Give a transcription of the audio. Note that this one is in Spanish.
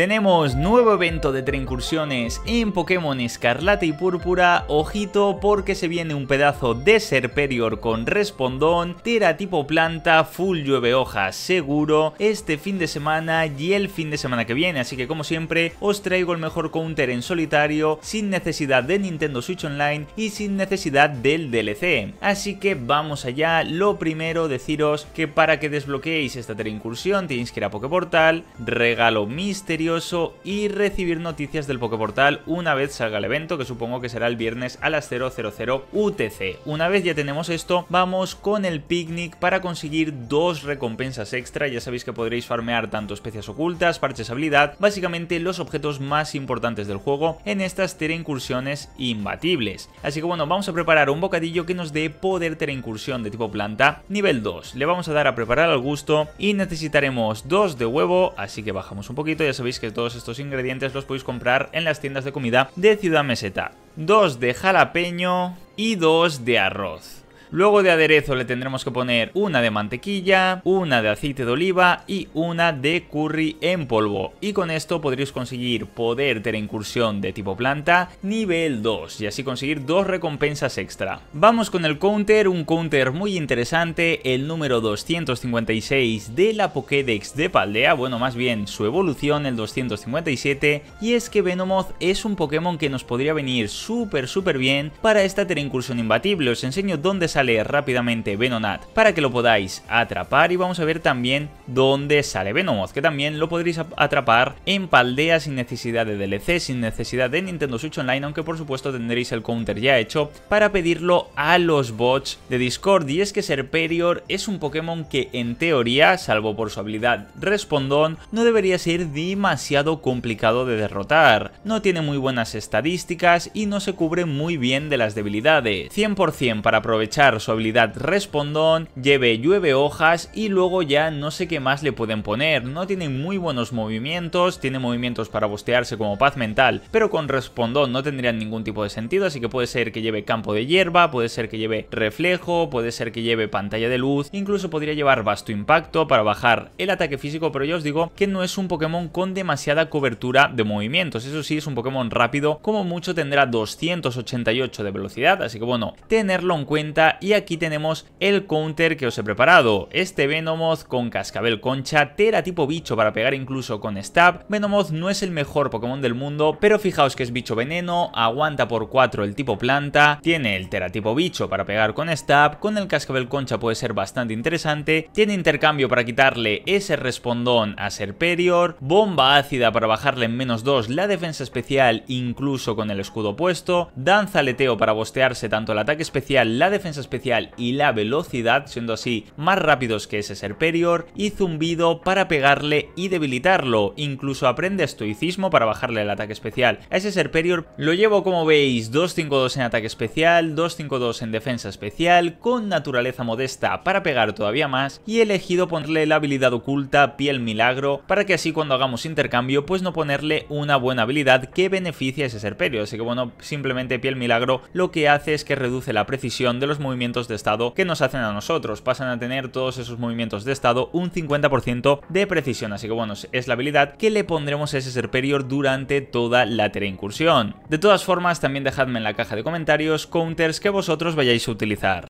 Tenemos nuevo evento de Trencursiones en Pokémon Escarlata y Púrpura, ojito porque se viene un pedazo de Serperior con Respondón, Tera tipo planta, full llueve hojas seguro, este fin de semana y el fin de semana que viene, así que como siempre os traigo el mejor counter en solitario, sin necesidad de Nintendo Switch Online y sin necesidad del DLC. Así que vamos allá, lo primero deciros que para que desbloqueéis esta Trencursión tenéis que ir a Poképortal, regalo misterio, y recibir noticias del Poképortal una vez salga el evento, que supongo que será el viernes a las 000 UTC. Una vez ya tenemos esto, vamos con el picnic para conseguir dos recompensas extra. Ya sabéis que podréis farmear tanto especias ocultas, parches habilidad, básicamente los objetos más importantes del juego en estas incursiones imbatibles. Así que bueno, vamos a preparar un bocadillo que nos dé poder incursión de tipo planta nivel 2. Le vamos a dar a preparar al gusto y necesitaremos dos de huevo, así que bajamos un poquito. Ya sabéis que todos estos ingredientes los podéis comprar en las tiendas de comida de Ciudad Meseta. Dos de jalapeño y dos de arroz. Luego de aderezo le tendremos que poner una de mantequilla, una de aceite de oliva y una de curry en polvo. Y con esto podréis conseguir poder de incursión de tipo planta nivel 2 y así conseguir dos recompensas extra. Vamos con el counter, un counter muy interesante, el número 256 de la Pokédex de Paldea, bueno más bien su evolución el 257 y es que Venomoth es un Pokémon que nos podría venir súper súper bien para esta Terra Incursión Imbatible. Os enseño dónde sale sale rápidamente Venonat para que lo podáis atrapar y vamos a ver también dónde sale Venomoth, que también lo podréis atrapar en Paldea sin necesidad de DLC, sin necesidad de Nintendo Switch Online, aunque por supuesto tendréis el counter ya hecho para pedirlo a los bots de Discord. Y es que Serperior es un Pokémon que en teoría, salvo por su habilidad Respondón, no debería ser demasiado complicado de derrotar. No tiene muy buenas estadísticas y no se cubre muy bien de las debilidades. 100% para aprovechar su habilidad respondón, lleve llueve hojas y luego ya no sé qué más le pueden poner. No tiene muy buenos movimientos, tiene movimientos para bostearse como paz mental, pero con respondón no tendría ningún tipo de sentido, así que puede ser que lleve campo de hierba, puede ser que lleve reflejo, puede ser que lleve pantalla de luz, incluso podría llevar vasto impacto para bajar el ataque físico, pero yo os digo que no es un Pokémon con demasiada cobertura de movimientos, eso sí es un Pokémon rápido, como mucho tendrá 288 de velocidad, así que bueno, tenerlo en cuenta y aquí tenemos el counter que os he preparado. Este Venomoth con Cascabel Concha, Tera tipo bicho para pegar incluso con Stab. Venomoth no es el mejor Pokémon del mundo, pero fijaos que es bicho veneno, aguanta por 4 el tipo planta, tiene el Tera tipo bicho para pegar con Stab, con el Cascabel Concha puede ser bastante interesante, tiene intercambio para quitarle ese respondón a Serperior, bomba ácida para bajarle en menos 2 la defensa especial incluso con el escudo puesto, danza Leteo para bostearse tanto el ataque especial, la defensa especial especial y la velocidad, siendo así más rápidos que ese Serperior, y zumbido para pegarle y debilitarlo. Incluso aprende estoicismo para bajarle el ataque especial. A ese Serperior lo llevo como veis 252 en ataque especial, 252 en defensa especial, con naturaleza modesta para pegar todavía más, y he elegido ponerle la habilidad oculta piel milagro para que así cuando hagamos intercambio pues no ponerle una buena habilidad que beneficie a ese Serperior. Así que bueno, simplemente piel milagro lo que hace es que reduce la precisión de los movimientos de estado que nos hacen a nosotros. Pasan a tener todos esos movimientos de estado un 50% de precisión. Así que bueno, es la habilidad que le pondremos a ese Serperior durante toda la incursión. De todas formas, también dejadme en la caja de comentarios counters que vosotros vayáis a utilizar.